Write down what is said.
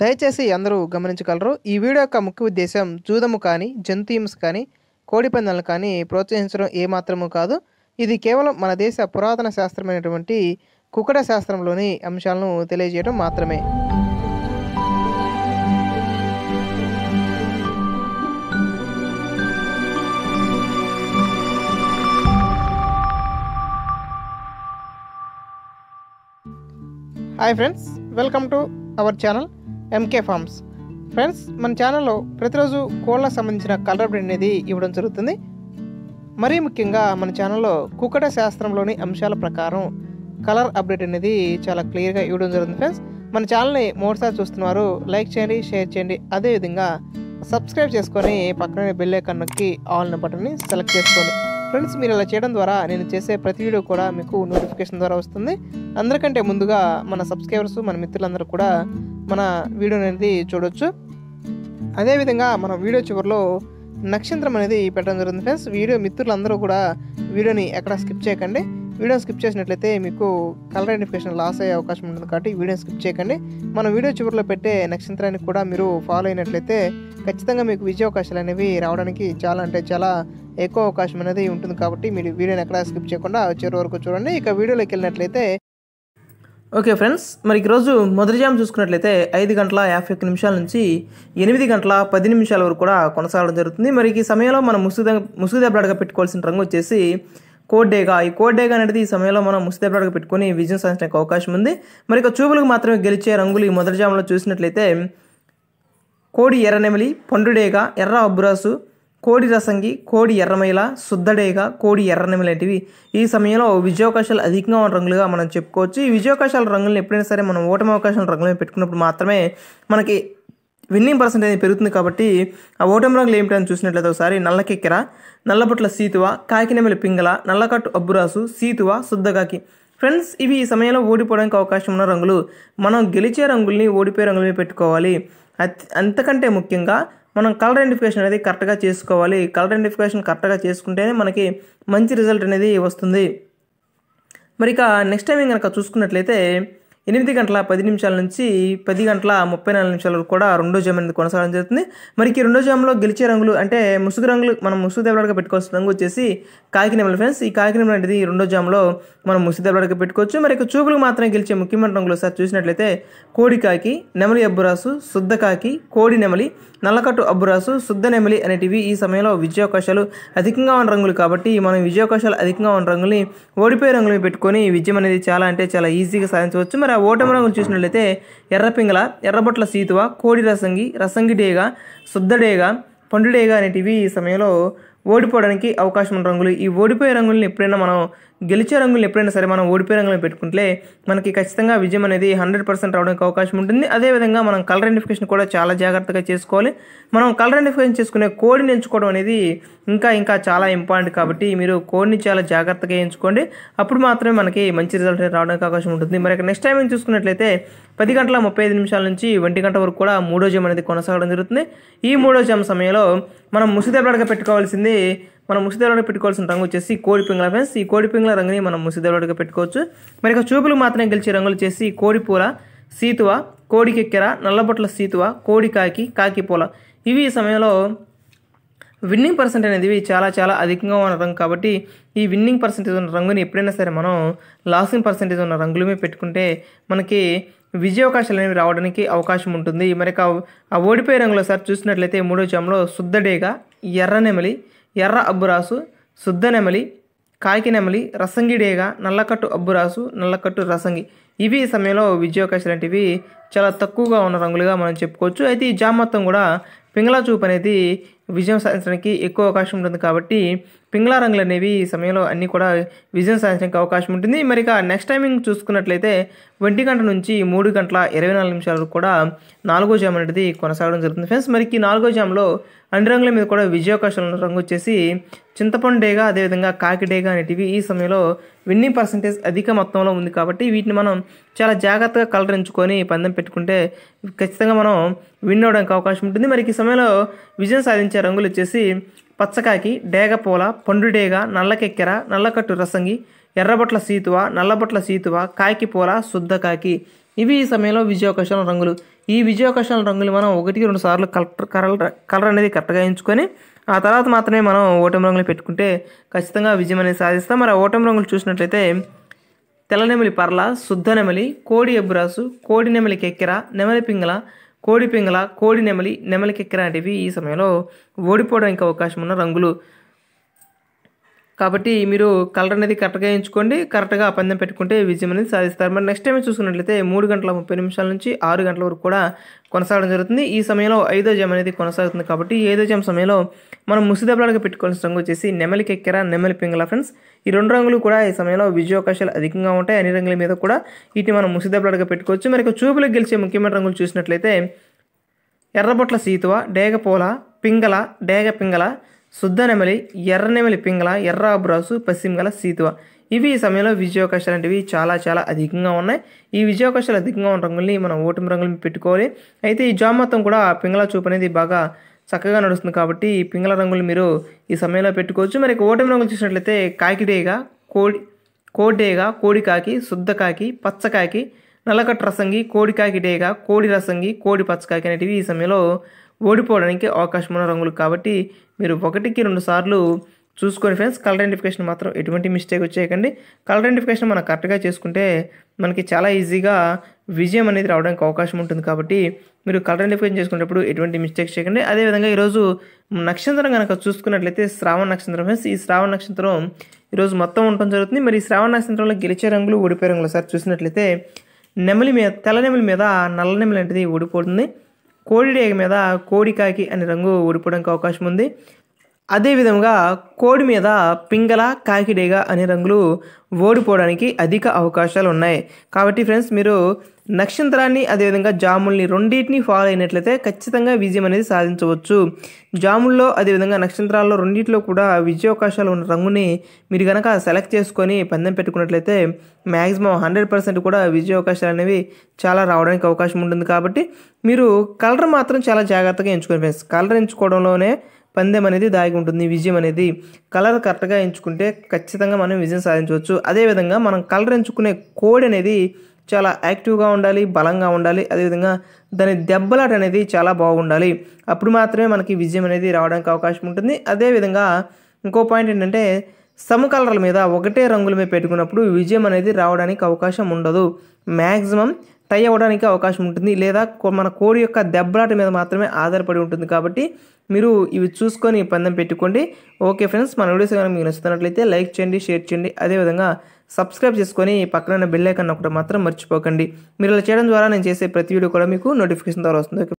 దయచేసి అందరూ గమనించగలరు ఈ వీడియో యొక్క ముఖ్య ఉద్దేశం జూదము కానీ జంతుయిమ్స్ కానీ కోడిపందాలను కానీ ప్రోత్సహించడం ఏమాత్రము కాదు ఇది కేవలం మన దేశ పురాతన శాస్త్రమైనటువంటి కుకుడ శాస్త్రంలోని అంశాలను తెలియజేయడం మాత్రమే hi friends welcome to our channel MK farms friends మన ఛానల్లో ప్రతిరోజు కోళ్ళకు సంబంధించిన కలర్ అప్డేట్ అనేది ఇవ్వడం జరుగుతుంది మరీ ముఖ్యంగా మన ఛానల్లో కుక్కట శాస్త్రంలోని అంశాల ప్రకారం కలర్ అప్డేట్ అనేది చాలా క్లియర్గా ఇవ్వడం జరుగుతుంది ఫ్రెండ్స్ మన ఛానల్ని మూడుసార్లు చూస్తున్నవారు లైక్ చేయండి షేర్ చేయండి అదేవిధంగా సబ్స్క్రైబ్ చేసుకొని పక్కనే బెల్ ఐకాన్ నొక్కి ఆల్ బటన్ని సెలెక్ట్ చేసుకోండి ఫ్రెండ్స్ మీరు ఇలా చేయడం ద్వారా నేను చేసే ప్రతి వీడియో కూడా మీకు నోటిఫికేషన్ ద్వారా వస్తుంది అందరికంటే ముందుగా మన సబ్స్క్రైబర్స్ మన మిత్రులందరూ కూడా మన వీడియో అనేది చూడొచ్చు అదేవిధంగా మన వీడియో చివరిలో నక్షత్రం అనేది పెట్టడం జరుగుతుంది ఫ్రెండ్స్ వీడియో మిత్రులందరూ కూడా వీడియోని ఎక్కడ స్కిప్ చేయకండి వీడియో స్కిప్ చేసినట్లయితే మీకు కలర్ ఐడెంటిఫికేషన్ లాస్ అయ్యే అవకాశం ఉంటుంది కాబట్టి వీడియో స్కిప్ చేయకండి మన వీడియో చివరిలో పెట్టే నక్షత్రానికి కూడా మీరు ఫాలో అయినట్లయితే ఖచ్చితంగా మీకు విజయ అవకాశాలు అనేవి రావడానికి చాలా అంటే చాలా ఎక్కువ అవకాశం అనేది ఉంటుంది కాబట్టి మీరు వీడియోని ఎక్కడ స్కిప్ చేయకుండా చివరి వరకు చూడండి ఇక వీడియోలోకి వెళ్ళినట్లయితే ఓకే ఫ్రెండ్స్ మరి ఈరోజు మొదటి జామ్ చూసుకున్నట్లయితే ఐదు గంటల యాభై ఒక్క నిమిషాల నుంచి ఎనిమిది గంటల పది నిమిషాల వరకు కూడా కొనసాగడం జరుగుతుంది మరి ఈ సమయంలో మనం ముసుగుద ముసుగు పెట్టుకోవాల్సిన రంగు వచ్చేసి కోడ్ డేగా ఈ కోడ్ డేగా అనేది ఈ సమయంలో మనం ముసుదెబ్బలాడగా పెట్టుకుని విజయం సాధించడానికి అవకాశం ఉంది మరి ఇక చూపులకు మాత్రమే గెలిచే రంగులు ఈ మొదటి జామ్లో చూసినట్లయితే కోడి ఎర్రనెమిలి పండుడేగా ఎర్ర అబ్బురాసు కోడి రసంగి కోడి ఎర్రమైల శుద్ధడేగ కోడి ఎర్రనమిలాంటివి లాంటివి ఈ సమయంలో విజయావకాశాలు అధికంగా ఉన్న రంగులుగా మనం చెప్పుకోవచ్చు ఈ విజయావకాశాల రంగులను ఎప్పుడైనా సరే మనం ఓటమి అవకాశాల రంగులను పెట్టుకున్నప్పుడు మాత్రమే మనకి విన్నింగ్ పర్సెంట్ అనేది పెరుగుతుంది కాబట్టి ఆ ఓటమి రంగులు ఏమిటని చూసినట్లయితే ఒకసారి నల్లకెక్కెర నల్లబుట్ల సీతువ కాకినెమల పింగళ నల్లకట్టు అబ్బురాసు సీతువ సుద్దగాకి ఫ్రెండ్స్ ఇవి ఈ సమయంలో ఓడిపోవడానికి అవకాశం ఉన్న రంగులు మనం గెలిచే రంగుల్ని ఓడిపోయే రంగులని పెట్టుకోవాలి అంతకంటే ముఖ్యంగా మనం కలర్ ఐడెంటిఫికేషన్ అనేది కరెక్ట్గా చేసుకోవాలి కలర్ ఐడెంటిఫికేషన్ కరెక్ట్గా చేసుకుంటేనే మనకి మంచి రిజల్ట్ అనేది వస్తుంది మరి ఇక నెక్స్ట్ టైం కనుక చూసుకున్నట్లయితే ఎనిమిది గంటల పది నిమిషాల నుంచి పది గంటల ముప్పై నాలుగు నిమిషాల వరకు కూడా రెండో జామ్ అనేది కొనసాగడం జరుగుతుంది మరి ఈ రెండో జామ్లో గెలిచే రంగులు అంటే ముసుగు రంగులు మనం ముసుగు దెబ్బలాగా పెట్టుకోవాల్సిన రంగు వచ్చేసి కాకి నెమలి ఫ్రెండ్స్ ఈ కాకి అనేది రెండో జామ్లో మనం ముసుగు దెబ్బలాగా పెట్టుకోవచ్చు మరి చూపులకు మాత్రమే గెలిచే ముఖ్యమైన రంగులు సార్ చూసినట్లయితే కోడి కాకి నెమలి అబ్బురాసు శుద్ధ కాకి కోడి నెమలి నల్లకట్టు అబ్బురాసు శుద్ధ నెమలి అనేటివి ఈ సమయంలో విజయావకాశాలు అధికంగా ఉన్న రంగులు కాబట్టి మనం విజయావకాశాలు అధికంగా ఉన్న రంగుల్ని ఓడిపోయే రంగులు పెట్టుకొని విజయం అనేది చాలా అంటే చాలా ఈజీగా సాధించవచ్చు మరి ఓటమి గురించి చూసినట్లయితే ఎర్రపింగల ఎర్రబొట్ల సీతువ కోడి రసంగి రసంగి డేగ శుద్ధడేగ పండుడేగ అనేటివి ఈ సమయంలో ఓడిపోవడానికి అవకాశం ఉన్న రంగులు ఈ ఓడిపోయే రంగుల్ని ఎప్పుడైనా మనం గెలిచే రంగులు ఎప్పుడైనా సరే మనం ఓడిపోయే రంగులను పెట్టుకుంటే మనకి ఖచ్చితంగా విజయం అనేది హండ్రెడ్ పర్సెంట్ రావడానికి అవకాశం ఉంటుంది అదేవిధంగా మనం కలర్ ఐడెంటిఫికేషన్ కూడా చాలా జాగ్రత్తగా చేసుకోవాలి మనం కలర్ ఐడెంటిఫికేషన్ చేసుకునే కోడ్ని ఎంచుకోవడం అనేది ఇంకా ఇంకా చాలా ఇంపార్టెంట్ కాబట్టి మీరు కోడ్ని చాలా జాగ్రత్తగా ఎంచుకోండి అప్పుడు మాత్రమే మనకి మంచి రిజల్ట్ రావడానికి అవకాశం ఉంటుంది మరి నెక్స్ట్ టైం చూసుకున్నట్లయితే పది గంటల ముప్పై ఐదు నిమిషాల నుంచి ఒంటి గంట వరకు కూడా మూడో జమ్ అనేది కొనసాగడం జరుగుతుంది ఈ మూడో జమ్ సమయంలో మనం ముసుదెబ్బలాగా పెట్టుకోవాల్సింది మనం ముసిదేలోకి పెట్టుకోవాల్సిన రంగు వచ్చేసి కోడి పింగళ ఫ్రెండ్స్ ఈ కోడి పింగళ రంగుని మనం ముసిదేలోకి పెట్టుకోవచ్చు మరి ఇక చూపులు మాత్రమే గెలిచే రంగులు చేసి కోడిపూల సీతువ కోడికెక్కెర నల్లబొట్ల సీతువ కోడి కాకి కాకిపూల ఇవి ఈ సమయంలో విన్నింగ్ పర్సెంట్ అనేది చాలా చాలా అధికంగా ఉన్న రంగు కాబట్టి ఈ విన్నింగ్ పర్సెంటేజ్ ఉన్న రంగుని ఎప్పుడైనా సరే మనం లాసింగ్ పర్సెంటేజ్ ఉన్న రంగులు పెట్టుకుంటే మనకి విజయావకాశాలు అనేవి రావడానికి అవకాశం ఉంటుంది మరి ఆ ఓడిపోయే రంగులో సార్ చూసినట్లయితే మూడో జామ్లో ఎర్ర ఎర్రనెమలి ఎర్ర అబ్బురాసు శుద్ధ నెమలి కాకి నెమలి రసంగిడేగ నల్లకట్టు అబ్బురాసు నల్లకట్టు రసంగి ఇవి సమయంలో విజయవకాశం లాంటివి చాలా తక్కువగా ఉన్న రంగులుగా మనం చెప్పుకోవచ్చు అయితే ఈ జామ్ మొత్తం కూడా పింగళ చూపు అనేది విజయం సాధించడానికి ఎక్కువ అవకాశం ఉంటుంది కాబట్టి పింగ్లా రంగులు అనేవి ఈ సమయంలో అన్నీ కూడా విజయం సాధించడానికి అవకాశం ఉంటుంది మరి ఇక నెక్స్ట్ టైమింగ్ చూసుకున్నట్లయితే ఒంటి గంట నుంచి మూడు గంటల ఇరవై నాలుగు నిమిషాల వరకు కూడా నాలుగో జామ్ అనేది కొనసాగడం జరుగుతుంది ఫ్రెండ్స్ మరి ఈ నాలుగో జామ్లో అన్ని రంగుల మీద కూడా విజయావకాశాలు రంగు వచ్చేసి చింతపండు డేగా అదేవిధంగా కాకి డేగా అనేటివి ఈ సమయంలో విన్నింగ్ పర్సంటేజ్ అధిక మొత్తంలో ఉంది కాబట్టి వీటిని మనం చాలా జాగ్రత్తగా కలర్ ఎంచుకొని పందెం పెట్టుకుంటే ఖచ్చితంగా మనం విన్ అవడానికి అవకాశం ఉంటుంది మరి ఈ సమయంలో విజయం సాధించే రంగులు వచ్చేసి పచ్చకాకి డేగపూల పండుడేగ నల్లకెక్కెర నల్లకట్టు రసంగి ఎర్రబట్ల సీతువ నల్లబట్ల సీతువ కాకిపూల శుద్ధకాకి ఇవి ఈ సమయంలో విజయోకషణ రంగులు ఈ విజయోకషణ రంగులు మనం ఒకటికి రెండు సార్లు కలర్ కలర్ కలర్ అనేది కరెక్ట్గా ఎంచుకొని ఆ తర్వాత మాత్రమే మనం ఓటమి రంగులు పెట్టుకుంటే ఖచ్చితంగా విజయం అనేది సాధిస్తాం మరి ఓటమి రంగులు చూసినట్లయితే తెల్ల నెమలి పర్ల శుద్ధ నెమలి కోడి ఎబ్బురాసు కోడి నెమలి కెక్కెర నెమలి పింగళ కోడి పింగళ కోడి నెమలి నెమలికిక్క లాంటివి ఈ సమయంలో ఓడిపోవడానికి అవకాశం ఉన్న రంగులు కాబట్టి మీరు కలర్ అనేది కరెక్ట్గా ఎంచుకోండి కరెక్ట్గా పందెం పెట్టుకుంటే విజయం అనేది సాధిస్తారు మరి నెక్స్ట్ టైం చూసుకున్నట్లయితే మూడు గంటల ముప్పై నిమిషాల నుంచి ఆరు గంటల వరకు కూడా కొనసాగడం జరుగుతుంది ఈ సమయంలో ఐదో జమ్ అనేది కొనసాగుతుంది కాబట్టి ఐదో జమ్ సమయంలో మనం ముసిదెబ్బలాగా పెట్టుకోవాల్సిన రంగు వచ్చేసి నెమలి కెక్కెర నెమలి పింగళ ఫ్రెండ్స్ ఈ రెండు రంగులు కూడా ఈ సమయంలో విజయావకాశాలు అధికంగా ఉంటాయి అన్ని రంగుల మీద కూడా వీటిని మనం ముసిదెబ్బలాగా పెట్టుకోవచ్చు మరి చూపులకు గెలిచే ముఖ్యమైన రంగులు చూసినట్లయితే ఎర్రబొట్ల సీతువ డేగపోల పింగళ డేగ పింగళ శుద్ధ నెమలి ఎర్ర నెమలి పింగళ ఎర్ర అబ్రాసు పశ్చిమగల సీతువ ఇవి ఈ సమయంలో విజయావకాశాలు అనేవి చాలా చాలా అధికంగా ఉన్నాయి ఈ విజయావకాశాలు అధికంగా ఉన్న రంగుల్ని మనం ఓటమి రంగులు పెట్టుకోవాలి అయితే ఈ జాబ్ మొత్తం కూడా పింగళ చూపు అనేది బాగా చక్కగా నడుస్తుంది కాబట్టి ఈ పింగళ రంగులు మీరు ఈ సమయంలో పెట్టుకోవచ్చు మరి ఓటమి రంగులు చూసినట్లయితే కాకిడేగా కోడి కోడేగా కోడి కాకి శుద్ధ కాకి పచ్చ కాకి నల్లకట్ట రసంగి కోడి డేగ కోడి రసంగి కోడి పచ్చకాకి అనేటివి ఈ సమయంలో ఓడిపోవడానికి అవకాశం ఉన్న రంగులు కాబట్టి మీరు ఒకటికి రెండు సార్లు చూసుకొని ఫ్రెండ్స్ కలర్ ఐడెంటిఫికేషన్ మాత్రం ఎటువంటి మిస్టేక్ వచ్చేయకండి కలర్ ఐడెంటిఫికేషన్ మనం కరెక్ట్గా చేసుకుంటే మనకి చాలా ఈజీగా విజయం అనేది రావడానికి అవకాశం ఉంటుంది కాబట్టి మీరు కలర్ ఐడెంటిఫికేషన్ చేసుకునేటప్పుడు ఎటువంటి మిస్టేక్స్ చేయకండి అదేవిధంగా ఈరోజు నక్షత్రం కనుక చూసుకున్నట్లయితే శ్రావణ నక్షత్రం ఫ్రెండ్స్ ఈ శ్రావణ నక్షత్రం ఈరోజు మొత్తం ఉండటం జరుగుతుంది మరి ఈ శ్రావణ నక్షత్రంలో గెలిచే రంగులు ఓడిపోయే రంగులు సార్ చూసినట్లయితే నెమలి మీద తెల్ల నెమలి మీద నల్ల నెమలి ఊడిపోతుంది కోడి రేగ మీద కోడికాకి అనే రంగు ఊడిపోవడానికి అవకాశం ఉంది అదేవిధంగా కోడి మీద పింగళ కాకిడేగ అనే రంగులు ఓడిపోవడానికి అధిక అవకాశాలు ఉన్నాయి కాబట్టి ఫ్రెండ్స్ మీరు నక్షత్రాన్ని అదేవిధంగా జాముల్ని రెండింటిని ఫాలో అయినట్లయితే ఖచ్చితంగా విజయం అనేది సాధించవచ్చు జాముల్లో అదేవిధంగా నక్షత్రాల్లో రెండింటిలో కూడా విజయావకాశాలు ఉన్న రంగుని మీరు కనుక సెలెక్ట్ చేసుకొని పందెం పెట్టుకున్నట్లయితే మ్యాక్సిమం హండ్రెడ్ పర్సెంట్ కూడా విజయావకాశాలు అనేవి చాలా రావడానికి అవకాశం ఉంటుంది కాబట్టి మీరు కలర్ మాత్రం చాలా జాగ్రత్తగా ఎంచుకోండి ఫ్రెండ్స్ కలర్ ఎంచుకోవడంలోనే పందెం అనేది దాగి ఉంటుంది విజయం అనేది కలర్ కరెక్ట్గా ఎంచుకుంటే ఖచ్చితంగా మనం విజయం సాధించవచ్చు అదేవిధంగా మనం కలర్ ఎంచుకునే కోడ్ అనేది చాలా యాక్టివ్గా ఉండాలి బలంగా ఉండాలి అదేవిధంగా దాని దెబ్బలాట అనేది చాలా బాగుండాలి అప్పుడు మాత్రమే మనకి విజయం అనేది రావడానికి అవకాశం ఉంటుంది అదేవిధంగా ఇంకో పాయింట్ ఏంటంటే సమ కలర్ల మీద ఒకటే రంగుల మీద పెట్టుకున్నప్పుడు విజయం అనేది రావడానికి అవకాశం ఉండదు మ్యాక్సిమం టై అవ్వడానికి అవకాశం ఉంటుంది లేదా మన కోడి యొక్క దెబ్బలాట మీద మాత్రమే ఆధారపడి ఉంటుంది కాబట్టి మీరు ఇవి చూసుకొని పందెం పెట్టుకోండి ఓకే ఫ్రెండ్స్ మన వీడియోస్ కానీ మీకు నచ్చుతున్నట్లయితే లైక్ చేయండి షేర్ చేయండి అదేవిధంగా సబ్స్క్రైబ్ చేసుకొని పక్కన బెల్ ఐకన్ ఒకటి మాత్రం మర్చిపోకండి మీరు ఇలా చేయడం ద్వారా నేను చేసే ప్రతి వీడియో కూడా మీకు నోటిఫికేషన్ ద్వారా వస్తుంది